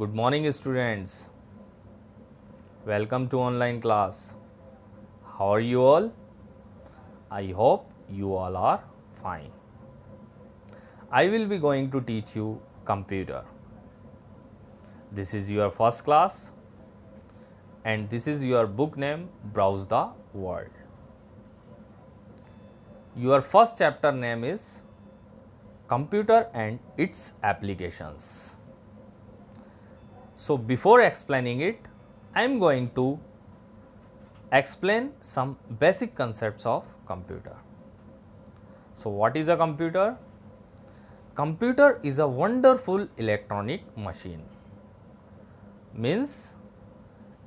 good morning students welcome to online class how are you all i hope you all are fine i will be going to teach you computer this is your first class and this is your book name browse the world your first chapter name is computer and its applications so, before explaining it, I am going to explain some basic concepts of computer. So, what is a computer? Computer is a wonderful electronic machine, means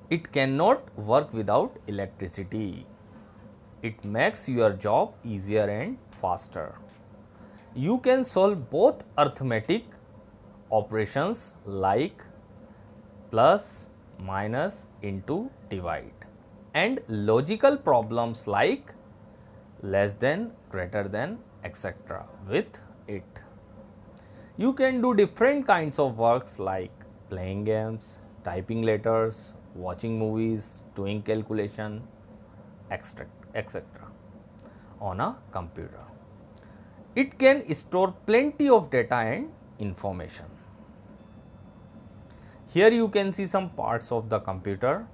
it cannot work without electricity. It makes your job easier and faster. You can solve both arithmetic operations like plus minus into divide and logical problems like less than greater than etc with it you can do different kinds of works like playing games typing letters watching movies doing calculation etc etc on a computer it can store plenty of data and information here you can see some parts of the computer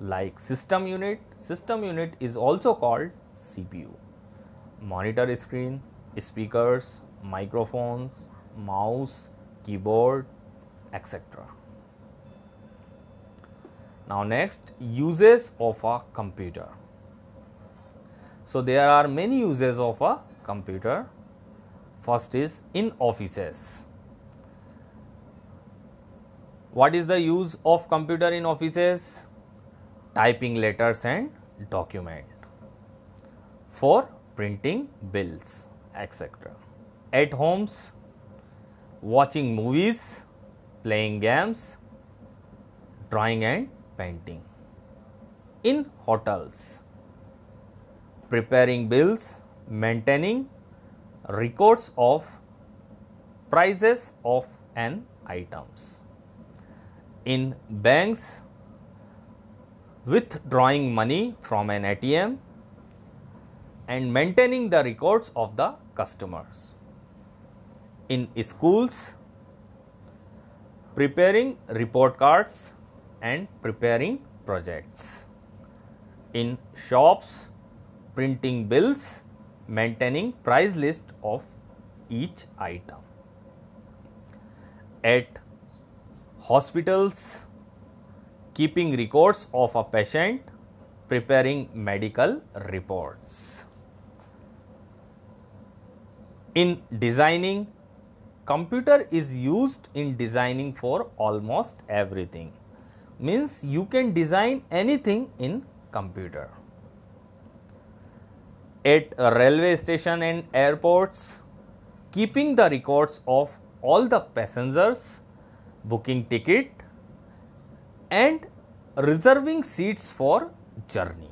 like system unit. System unit is also called CPU. Monitor screen, speakers, microphones, mouse, keyboard, etc. Now next uses of a computer. So there are many uses of a computer. First is in offices what is the use of computer in offices typing letters and document for printing bills etc at homes watching movies playing games drawing and painting in hotels preparing bills maintaining records of prices of and items in banks, withdrawing money from an ATM, and maintaining the records of the customers. In schools, preparing report cards and preparing projects. In shops, printing bills, maintaining price list of each item. At hospitals, keeping records of a patient, preparing medical reports. In designing, computer is used in designing for almost everything. Means you can design anything in computer. At railway station and airports, keeping the records of all the passengers booking ticket and reserving seats for journey.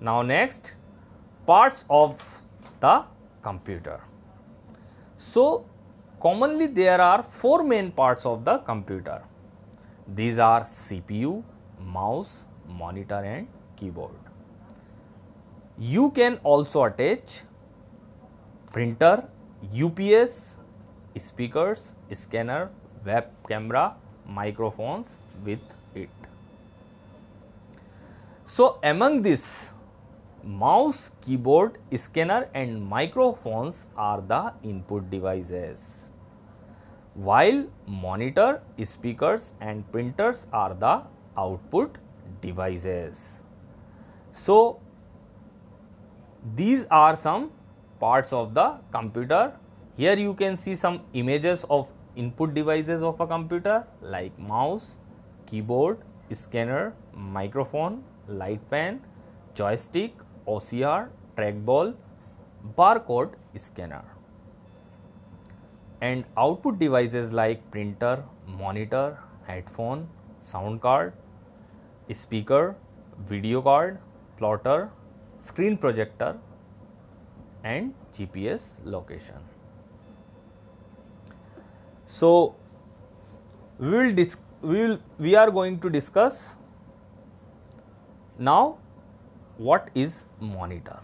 Now, next parts of the computer. So, commonly there are four main parts of the computer. These are CPU, mouse, monitor and keyboard. You can also attach printer, UPS, speakers, scanner, web camera, microphones with it. So, among this, mouse, keyboard, scanner, and microphones are the input devices, while monitor, speakers, and printers are the output devices. So, these are some parts of the computer here you can see some images of input devices of a computer like mouse, keyboard, scanner, microphone, light pen, joystick, OCR, trackball, barcode scanner. And output devices like printer, monitor, headphone, sound card, speaker, video card, plotter, screen projector and GPS location. So, we will dis we will we are going to discuss now what is monitor.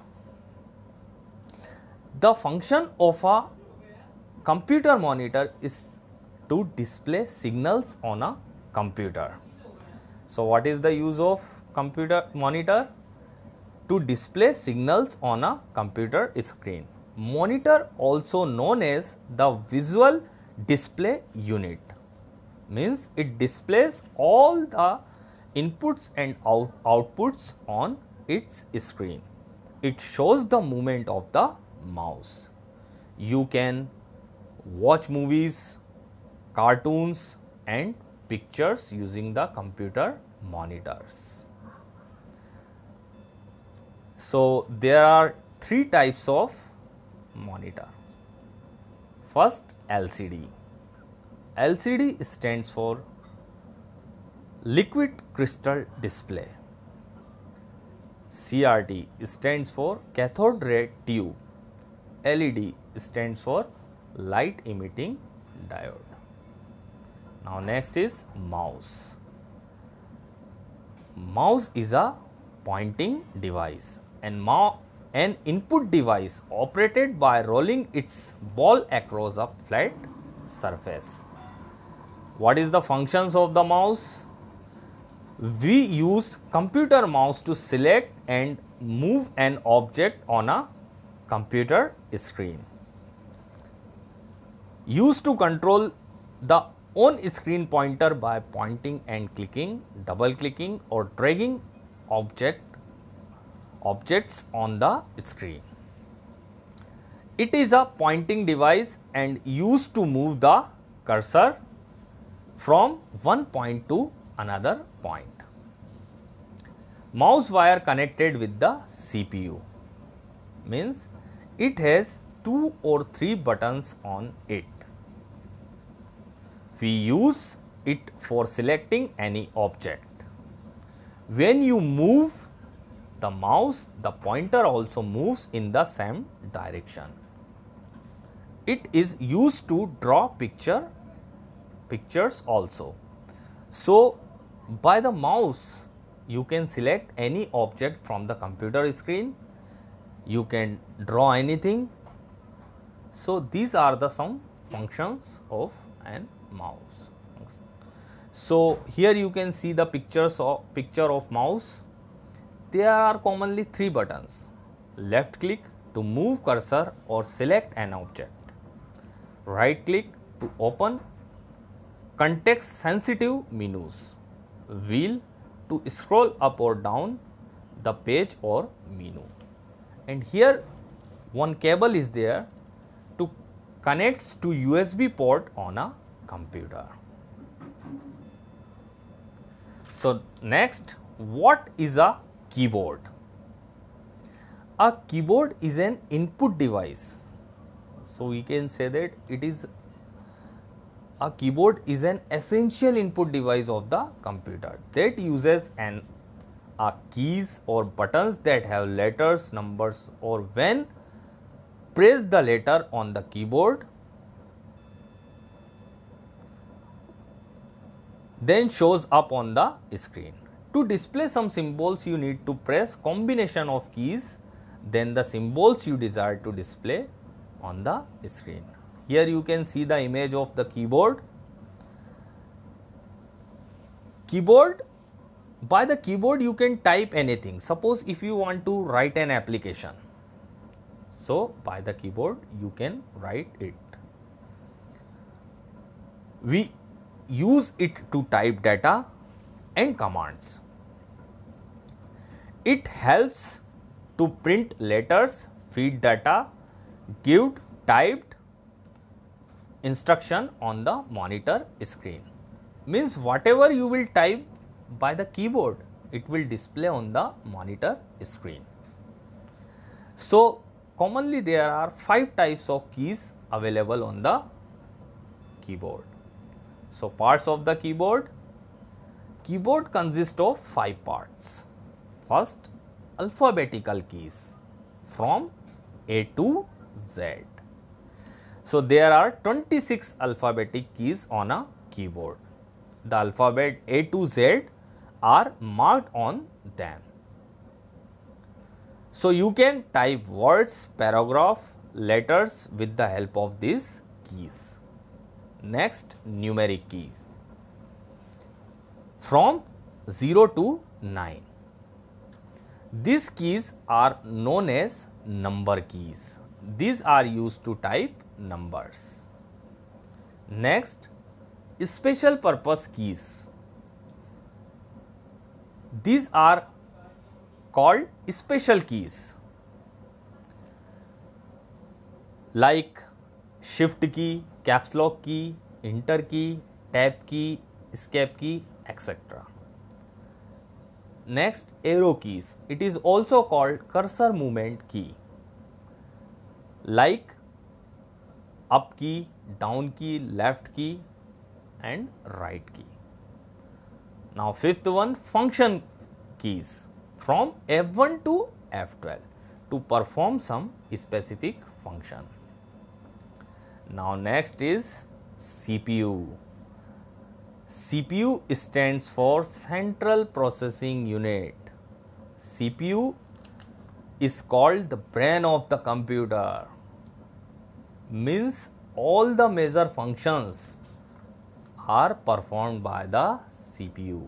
The function of a computer monitor is to display signals on a computer. So, what is the use of computer monitor? To display signals on a computer screen. Monitor also known as the visual display unit means it displays all the inputs and out outputs on its screen. It shows the movement of the mouse. You can watch movies, cartoons and pictures using the computer monitors. So, there are three types of monitor. First LCD. LCD stands for liquid crystal display. CRT stands for cathode ray tube. LED stands for light emitting diode. Now next is mouse. Mouse is a pointing device and mouse an input device operated by rolling its ball across a flat surface. What is the functions of the mouse? We use computer mouse to select and move an object on a computer screen. Used to control the on screen pointer by pointing and clicking, double clicking or dragging object objects on the screen. It is a pointing device and used to move the cursor from one point to another point. Mouse wire connected with the CPU means it has two or three buttons on it. We use it for selecting any object. When you move the mouse, the pointer also moves in the same direction. It is used to draw picture pictures also. So, by the mouse you can select any object from the computer screen, you can draw anything. So, these are the some functions of an mouse. So, here you can see the pictures of picture of mouse there are commonly three buttons left click to move cursor or select an object, right click to open context sensitive menus, wheel to scroll up or down the page or menu. And here one cable is there to connects to USB port on a computer. So next what is a keyboard. A keyboard is an input device. So, we can say that it is a keyboard is an essential input device of the computer that uses an keys or buttons that have letters, numbers, or when press the letter on the keyboard, then shows up on the screen. To display some symbols you need to press combination of keys then the symbols you desire to display on the screen. Here you can see the image of the keyboard. Keyboard by the keyboard you can type anything. Suppose if you want to write an application. So by the keyboard you can write it. We use it to type data and commands. It helps to print letters, feed data, give typed instruction on the monitor screen. Means whatever you will type by the keyboard, it will display on the monitor screen. So, commonly there are five types of keys available on the keyboard. So, parts of the keyboard, keyboard consists of 5 parts. First, alphabetical keys from A to Z. So, there are 26 alphabetic keys on a keyboard. The alphabet A to Z are marked on them. So, you can type words, paragraph, letters with the help of these keys. Next, numeric keys. from 0 to 9. These keys are known as number keys. These are used to type numbers. Next, special purpose keys. These are called special keys like shift key, caps lock key, enter key, tab key, escape key etc. Next, arrow keys. It is also called cursor movement key. Like up key, down key, left key and right key. Now, fifth one function keys from F1 to F12 to perform some specific function. Now, next is CPU. CPU stands for Central Processing Unit. CPU is called the brain of the computer, means all the major functions are performed by the CPU.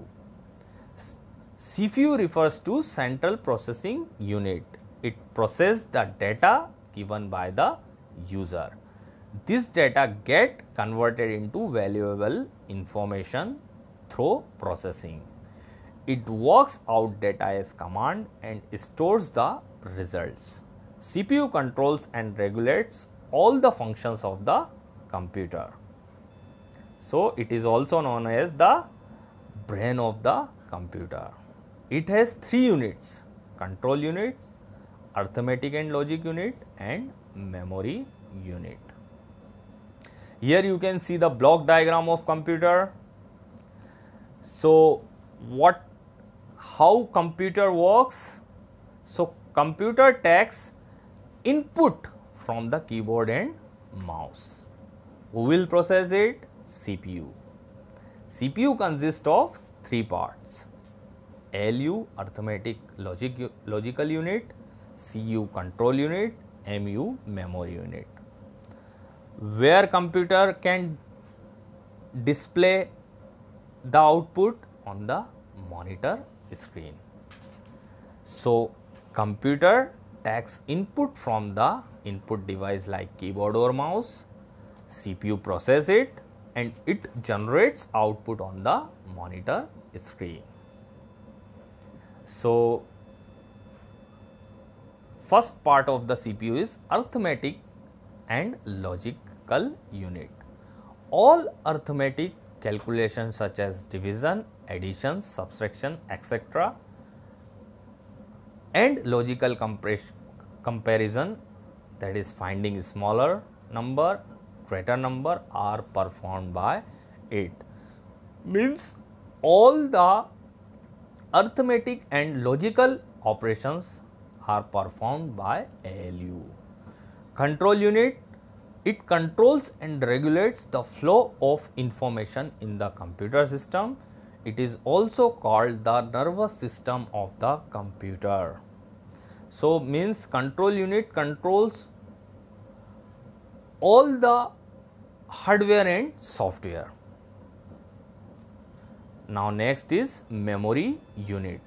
CPU refers to Central Processing Unit, it processes the data given by the user this data get converted into valuable information through processing. It works out data as command and stores the results. CPU controls and regulates all the functions of the computer. So, it is also known as the brain of the computer. It has three units control units, arithmetic and logic unit, and memory unit here you can see the block diagram of computer so what how computer works so computer takes input from the keyboard and mouse who will process it cpu cpu consists of three parts lu arithmetic logic logical unit cu control unit mu memory unit where computer can display the output on the monitor screen. So, computer takes input from the input device like keyboard or mouse, CPU process it and it generates output on the monitor screen. So, first part of the CPU is arithmetic and logic unit. All arithmetic calculations such as division, addition, subtraction, etc. and logical comparison that is finding smaller number, greater number are performed by it. Means all the arithmetic and logical operations are performed by ALU. Control unit it controls and regulates the flow of information in the computer system. It is also called the nervous system of the computer. So, means control unit controls all the hardware and software. Now, next is memory unit.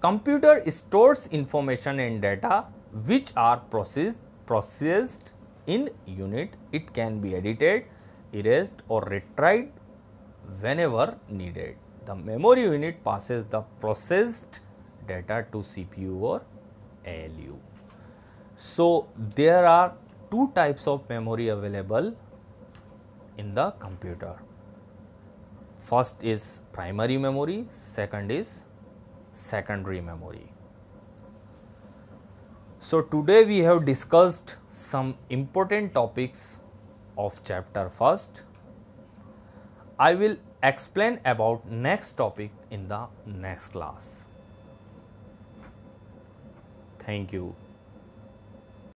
Computer stores information and data which are processed, processed in unit it can be edited, erased or retried whenever needed. The memory unit passes the processed data to CPU or ALU. So, there are two types of memory available in the computer. First is primary memory, second is secondary memory. So, today we have discussed some important topics of chapter first i will explain about next topic in the next class thank you